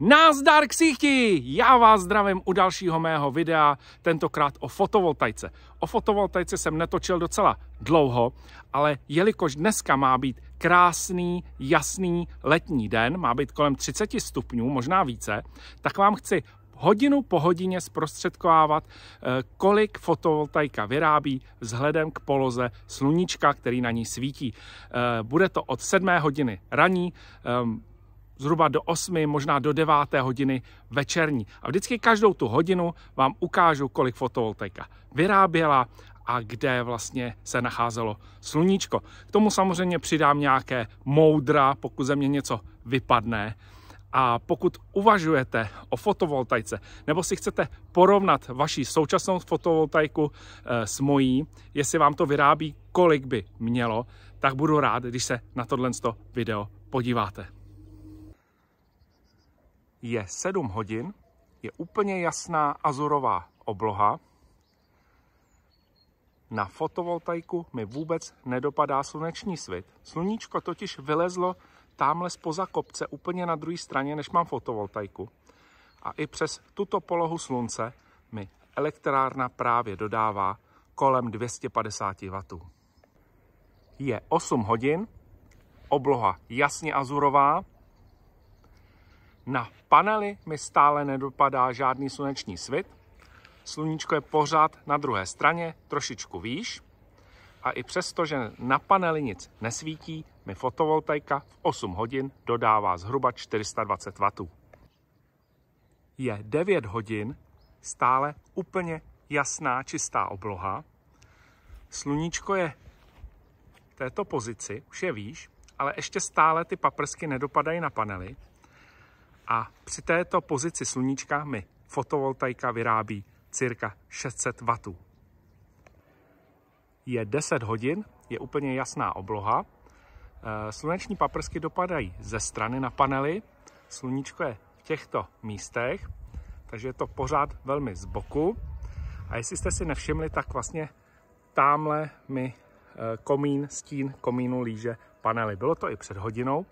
Názdar ksichti! Já vás zdravím u dalšího mého videa, tentokrát o fotovoltajce. O fotovoltajce jsem netočil docela dlouho, ale jelikož dneska má být krásný, jasný letní den, má být kolem 30 stupňů, možná více, tak vám chci hodinu po hodině zprostředkovávat, eh, kolik fotovoltaika vyrábí vzhledem k poloze sluníčka, který na ní svítí. Eh, bude to od 7 hodiny raní, ehm, zhruba do 8, možná do 9 hodiny večerní. A vždycky každou tu hodinu vám ukážu, kolik fotovoltaika vyráběla a kde vlastně se nacházelo sluníčko. K tomu samozřejmě přidám nějaké moudra, pokud ze mě něco vypadne. A pokud uvažujete o fotovoltaice nebo si chcete porovnat vaši současnou fotovoltaiku eh, s mojí, jestli vám to vyrábí, kolik by mělo, tak budu rád, když se na tohle video podíváte je 7 hodin, je úplně jasná azurová obloha. Na fotovoltaiku mi vůbec nedopadá sluneční svit. Sluníčko totiž vylezlo tamhle spoza kopce úplně na druhé straně, než mám fotovoltaiku. A i přes tuto polohu slunce mi elektrárna právě dodává kolem 250 W. Je 8 hodin, obloha jasně azurová, na panely mi stále nedopadá žádný sluneční svit. Sluníčko je pořád na druhé straně, trošičku výš. A i přesto, že na paneli nic nesvítí, mi fotovoltaika v 8 hodin dodává zhruba 420 W. Je 9 hodin, stále úplně jasná, čistá obloha. Sluníčko je v této pozici, už je výš, ale ještě stále ty paprsky nedopadají na panely, a při této pozici sluníčka mi fotovoltaika vyrábí cirka 600 W. Je 10 hodin, je úplně jasná obloha. E, sluneční paprsky dopadají ze strany na panely. Sluníčko je v těchto místech, takže je to pořád velmi z boku. A jestli jste si nevšimli, tak vlastně tamhle mi e, komín, stín komínu líže panely. Bylo to i před hodinou,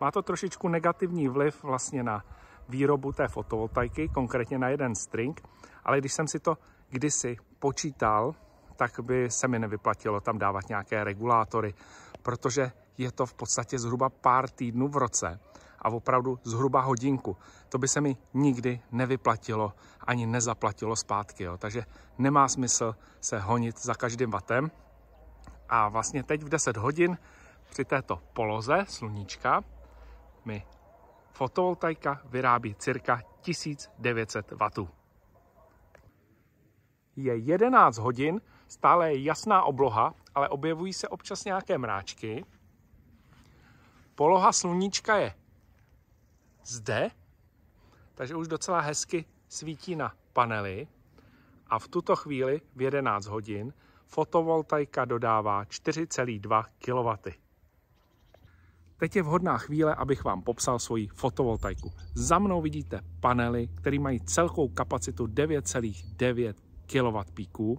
má to trošičku negativní vliv vlastně na výrobu té fotovoltaiky, konkrétně na jeden string, ale když jsem si to kdysi počítal, tak by se mi nevyplatilo tam dávat nějaké regulátory, protože je to v podstatě zhruba pár týdnů v roce a opravdu zhruba hodinku. To by se mi nikdy nevyplatilo ani nezaplatilo zpátky. Jo. Takže nemá smysl se honit za každým vatem. A vlastně teď v 10 hodin při této poloze sluníčka mi fotovoltaika vyrábí cirka 1900 W. Je 11 hodin, stále je jasná obloha, ale objevují se občas nějaké mráčky. Poloha sluníčka je zde, takže už docela hezky svítí na panely. A v tuto chvíli v 11 hodin fotovoltaika dodává 4,2 kW. Teď je vhodná chvíle, abych vám popsal svoji fotovoltaiku. Za mnou vidíte panely, které mají celkovou kapacitu 9,9 kW píků.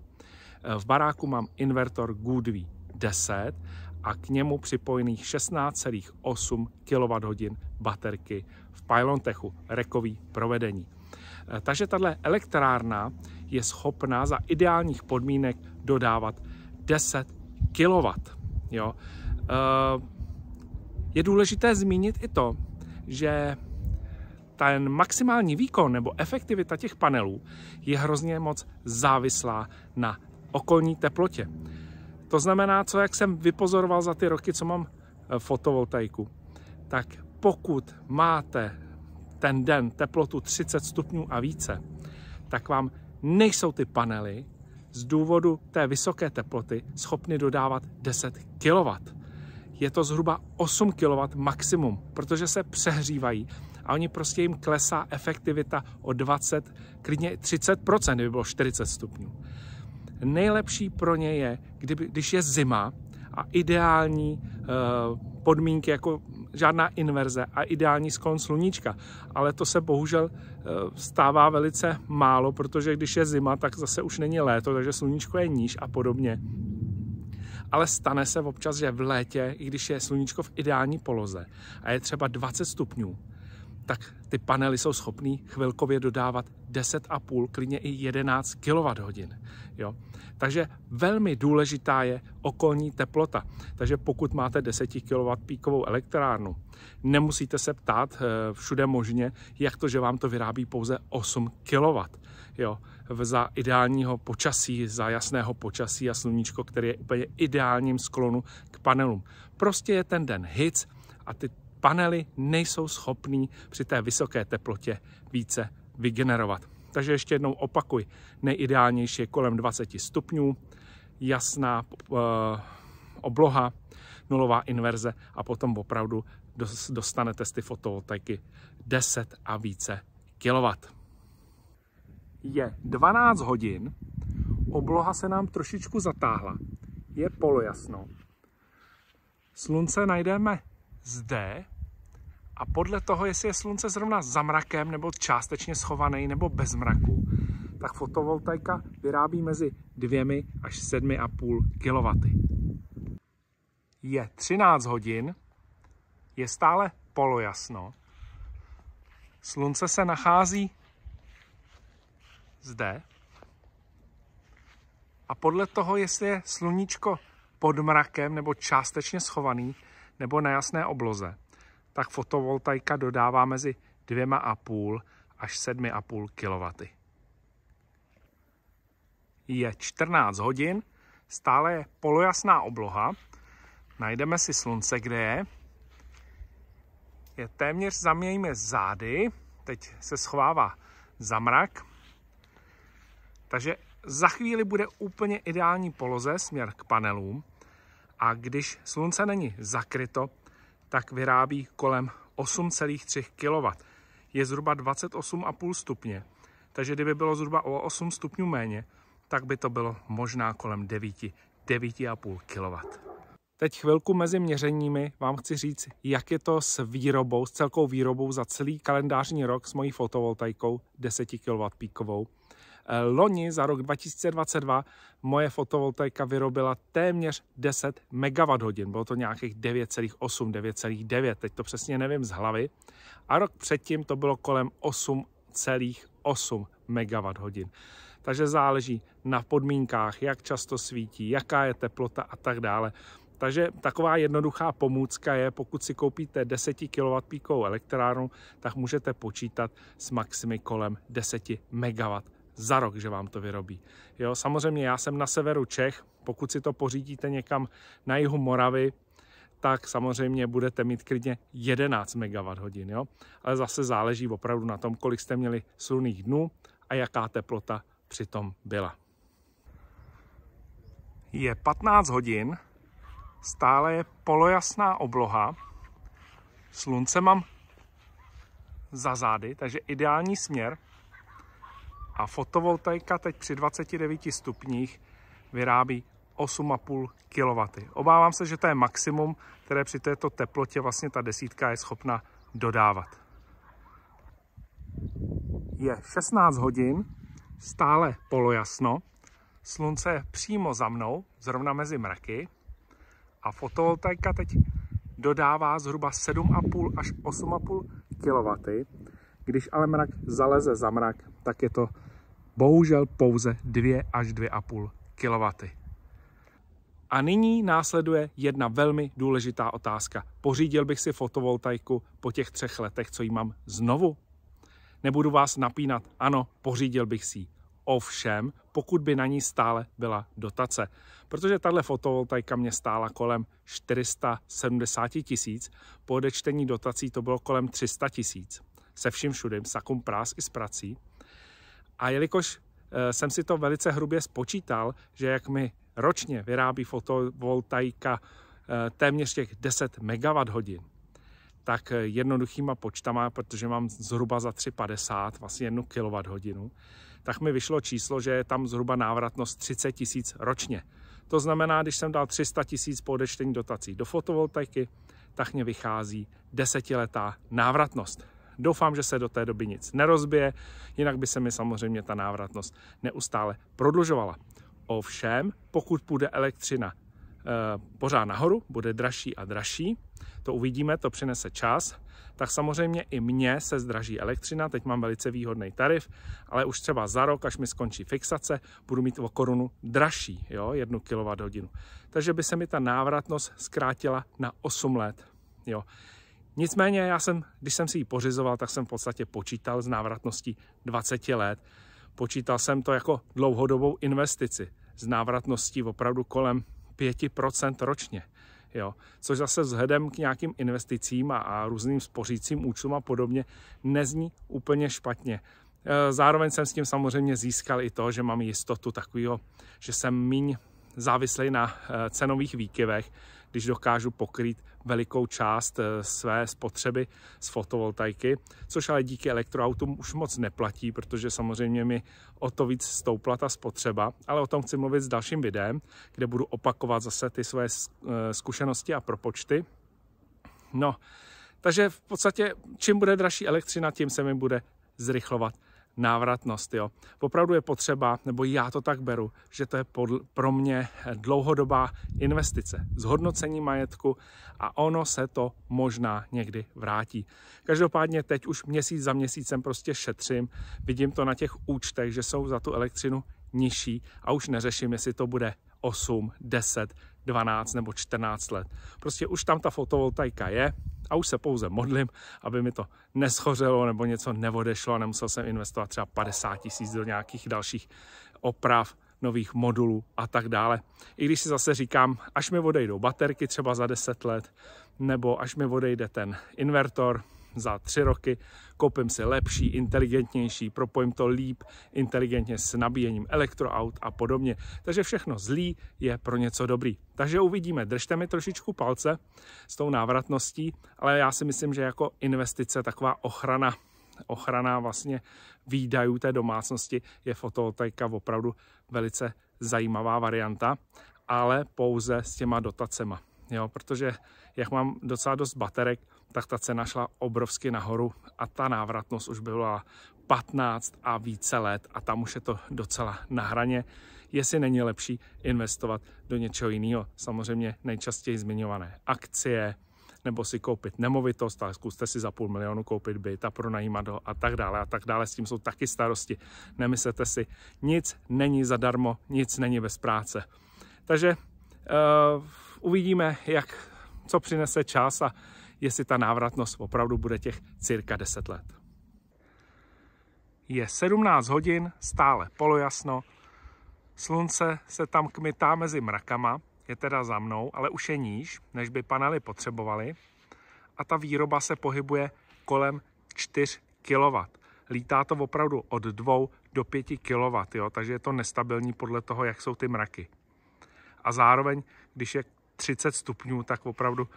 V baráku mám invertor Goodwee 10 a k němu připojených 16,8 kWh baterky v Pylontechu, rekový provedení. Takže tahle elektrárna je schopná za ideálních podmínek dodávat 10 kW. Jo? Eh, je důležité zmínit i to, že ten maximální výkon nebo efektivita těch panelů je hrozně moc závislá na okolní teplotě. To znamená, co jak jsem vypozoroval za ty roky, co mám eh, fotovoltaiku, tak pokud máte ten den teplotu 30 stupňů a více, tak vám nejsou ty panely z důvodu té vysoké teploty schopny dodávat 10 kW je to zhruba 8 kW maximum, protože se přehřívají a oni prostě jim klesá efektivita o 20, klidně 30%, kdyby bylo 40 stupňů. Nejlepší pro ně je, kdyby, když je zima a ideální uh, podmínky, jako žádná inverze a ideální sklon sluníčka. Ale to se bohužel eh, stává velice málo, protože když je zima, tak zase už není léto, takže sluníčko je níž a podobně ale stane se občas, že v létě, i když je sluníčko v ideální poloze a je třeba 20 stupňů, tak ty panely jsou schopné chvilkově dodávat 10,5, klidně i 11 kWh. Jo? Takže velmi důležitá je okolní teplota. Takže pokud máte 10 kW píkovou elektrárnu, nemusíte se ptát eh, všude možně, jak to, že vám to vyrábí pouze 8 kW. Jo? Za ideálního počasí, za jasného počasí a sluníčko, které je úplně ideálním sklonu k panelům. Prostě je ten den hic a ty panely nejsou schopný při té vysoké teplotě více vygenerovat. Takže ještě jednou opakuj, nejideálnější je kolem 20 stupňů, jasná eh, obloha, nulová inverze a potom opravdu dostanete z ty fotovoltaiky 10 a více kW. Je 12 hodin, obloha se nám trošičku zatáhla, je polojasno. Slunce najdeme zde, a podle toho, jestli je slunce zrovna za mrakem nebo částečně schovaný nebo bez mraku, tak fotovoltaika vyrábí mezi 2 až 7,5 kW. Je 13 hodin, je stále polojasno. Slunce se nachází zde. A podle toho, jestli je sluníčko pod mrakem nebo částečně schovaný, nebo na jasné obloze, tak fotovoltaika dodává mezi 2,5 až 7,5 kW. Je 14 hodin, stále je polojasná obloha. Najdeme si slunce, kde je. Je téměř zamějíme zády, teď se schovává za mrak. Takže za chvíli bude úplně ideální poloze směr k panelům a když slunce není zakryto, tak vyrábí kolem 8,3 kW. Je zhruba 28,5 stupně, takže kdyby bylo zhruba o 8 stupňů méně, tak by to bylo možná kolem 9, 9,5 kW. Teď chvilku mezi měřeními vám chci říct, jak je to s výrobou, s celkou výrobou za celý kalendářní rok s mojí fotovoltaikou 10 kW píkovou. Eh, loni za rok 2022 moje fotovoltaika vyrobila téměř 10 MWh, bylo to nějakých 9,8, 9,9, teď to přesně nevím z hlavy. A rok předtím to bylo kolem 8,8 MWh. Takže záleží na podmínkách, jak často svítí, jaká je teplota a tak dále. Takže taková jednoduchá pomůcka je, pokud si koupíte 10 kW píkovou elektrárnu, tak můžete počítat s maximy kolem 10 MW za rok, že vám to vyrobí. Jo, samozřejmě já jsem na severu Čech, pokud si to pořídíte někam na jihu Moravy, tak samozřejmě budete mít klidně 11 MWh, jo? ale zase záleží opravdu na tom, kolik jste měli slunných dnů a jaká teplota přitom byla. Je 15 hodin, stále je polojasná obloha, slunce mám za zády, takže ideální směr, a fotovoltaika teď při 29 stupních vyrábí 8,5 kW. Obávám se, že to je maximum, které při této teplotě vlastně ta desítka je schopna dodávat. Je 16 hodin, stále polojasno, slunce je přímo za mnou, zrovna mezi mraky a fotovoltaika teď dodává zhruba 7,5 až 8,5 kW. Když ale mrak zaleze za mrak, tak je to Bohužel pouze 2 až 2,5 kW. A nyní následuje jedna velmi důležitá otázka. Pořídil bych si fotovoltaiku po těch třech letech, co ji mám znovu? Nebudu vás napínat, ano, pořídil bych si ji. Ovšem, pokud by na ní stále byla dotace. Protože tahle fotovoltaika mě stála kolem 470 tisíc, po odečtení dotací to bylo kolem 300 tisíc. Se vším všudem, sakum prás i s prací. A jelikož eh, jsem si to velice hrubě spočítal, že jak mi ročně vyrábí fotovoltaika eh, téměř těch 10 MWh, tak eh, jednoduchýma počtama, protože mám zhruba za 3,50, vlastně 1 kWh, tak mi vyšlo číslo, že je tam zhruba návratnost 30 tisíc ročně. To znamená, když jsem dal 300 tisíc po odečtení dotací do fotovoltaiky, tak mě vychází desetiletá návratnost. Doufám, že se do té doby nic nerozbije, jinak by se mi samozřejmě ta návratnost neustále prodlužovala. Ovšem, pokud půjde elektřina eh, pořád nahoru, bude dražší a dražší. To uvidíme, to přinese čas. Tak samozřejmě i mně se zdraží elektřina, teď mám velice výhodný tarif, ale už třeba za rok, až mi skončí fixace, budu mít o korunu dražší, jo, jednu kWh. Takže by se mi ta návratnost zkrátila na 8 let. Jo. Nicméně já jsem, když jsem si ji pořizoval, tak jsem v podstatě počítal s návratností 20 let. Počítal jsem to jako dlouhodobou investici s návratností opravdu kolem 5% ročně. Jo? Což zase vzhledem k nějakým investicím a, a různým spořícím účtům a podobně nezní úplně špatně. E, zároveň jsem s tím samozřejmě získal i to, že mám jistotu takového, že jsem míň závislý na e, cenových výkyvech, když dokážu pokrýt velikou část eh, své spotřeby z fotovoltaiky, což ale díky elektroautům už moc neplatí, protože samozřejmě mi o to víc stoupla ta spotřeba, ale o tom chci mluvit s dalším videem, kde budu opakovat zase ty své eh, zkušenosti a propočty. No, takže v podstatě čím bude dražší elektřina, tím se mi bude zrychlovat návratnost. Jo. Opravdu je potřeba, nebo já to tak beru, že to je podl, pro mě dlouhodobá investice, zhodnocení majetku a ono se to možná někdy vrátí. Každopádně teď už měsíc za měsícem prostě šetřím, vidím to na těch účtech, že jsou za tu elektřinu nižší a už neřeším, jestli to bude 8, 10, 12 nebo 14 let. Prostě už tam ta fotovoltaika je, a už se pouze modlím, aby mi to neschořelo nebo něco neodešlo a nemusel jsem investovat třeba 50 tisíc do nějakých dalších oprav, nových modulů a tak dále. I když si zase říkám, až mi odejdou baterky třeba za 10 let, nebo až mi odejde ten invertor, za tři roky, koupím si lepší, inteligentnější, propojím to líp, inteligentně s nabíjením elektroaut a podobně. Takže všechno zlý je pro něco dobrý. Takže uvidíme, držte mi trošičku palce s tou návratností, ale já si myslím, že jako investice taková ochrana ochrana vlastně výdajů té domácnosti je fotovoltaika opravdu velice zajímavá varianta, ale pouze s těma dotacema. Jo, protože jak mám docela dost baterek, tak ta cena šla obrovsky nahoru a ta návratnost už byla 15 a více let a tam už je to docela na hraně, jestli není lepší investovat do něčeho jiného. Samozřejmě nejčastěji zmiňované akcie, nebo si koupit nemovitost, ale zkuste si za půl milionu koupit byt a pronajímat ho a tak dále a tak dále. S tím jsou taky starosti. Nemyslete si, nic není zadarmo, nic není bez práce. Takže uh, uvidíme, jak co přinese čas a jestli ta návratnost opravdu bude těch cirka 10 let. Je 17 hodin, stále polojasno, slunce se tam kmitá mezi mrakama, je teda za mnou, ale už je níž, než by panely potřebovaly a ta výroba se pohybuje kolem 4 kW. Lítá to opravdu od 2 do 5 kW, jo? takže je to nestabilní podle toho, jak jsou ty mraky. A zároveň, když je 30 stupňů, tak opravdu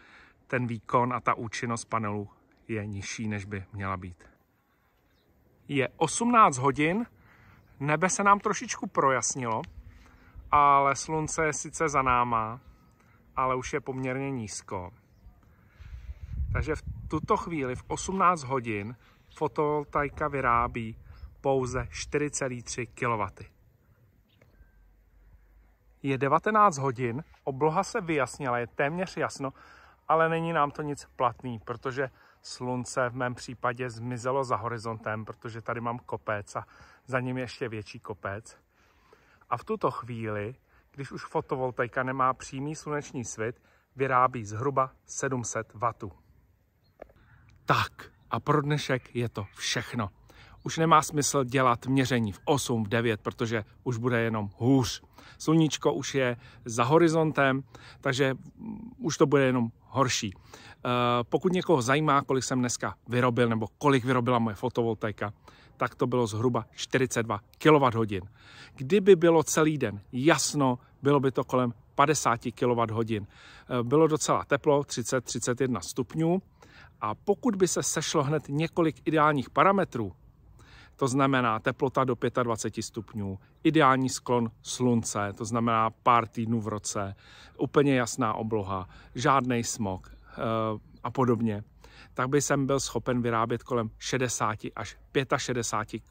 ten výkon a ta účinnost panelu je nižší, než by měla být. Je 18 hodin, nebe se nám trošičku projasnilo, ale slunce je sice za náma, ale už je poměrně nízko. Takže v tuto chvíli v 18 hodin fotovoltaika vyrábí pouze 4,3 kW. Je 19 hodin, obloha se vyjasnila, je téměř jasno ale není nám to nic platný, protože slunce v mém případě zmizelo za horizontem, protože tady mám kopec a za ním ještě větší kopec. A v tuto chvíli, když už fotovoltaika nemá přímý sluneční svit, vyrábí zhruba 700 W. Tak a pro dnešek je to všechno už nemá smysl dělat měření v 8, v 9, protože už bude jenom hůř. Sluníčko už je za horizontem, takže už to bude jenom horší. Eh, pokud někoho zajímá, kolik jsem dneska vyrobil nebo kolik vyrobila moje fotovoltaika, tak to bylo zhruba 42 kWh. Kdyby bylo celý den jasno, bylo by to kolem 50 kWh. Eh, bylo docela teplo, 30-31 stupňů. A pokud by se sešlo hned několik ideálních parametrů, to znamená teplota do 25 stupňů, ideální sklon slunce, to znamená pár týdnů v roce, úplně jasná obloha, žádný smog eh, a podobně, tak by jsem byl schopen vyrábět kolem 60 až 65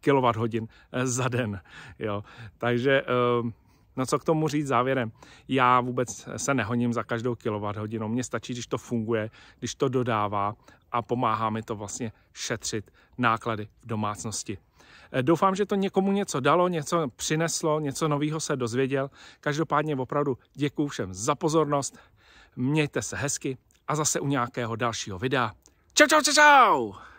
kWh eh, za den. Jo. Takže eh, No co k tomu říct závěrem? Já vůbec se nehoním za každou hodinu. mně stačí, když to funguje, když to dodává a pomáhá mi to vlastně šetřit náklady v domácnosti. Eh, doufám, že to někomu něco dalo, něco přineslo, něco nového se dozvěděl. Každopádně opravdu děkuji všem za pozornost, mějte se hezky a zase u nějakého dalšího videa. Čau, čau, čau, čau!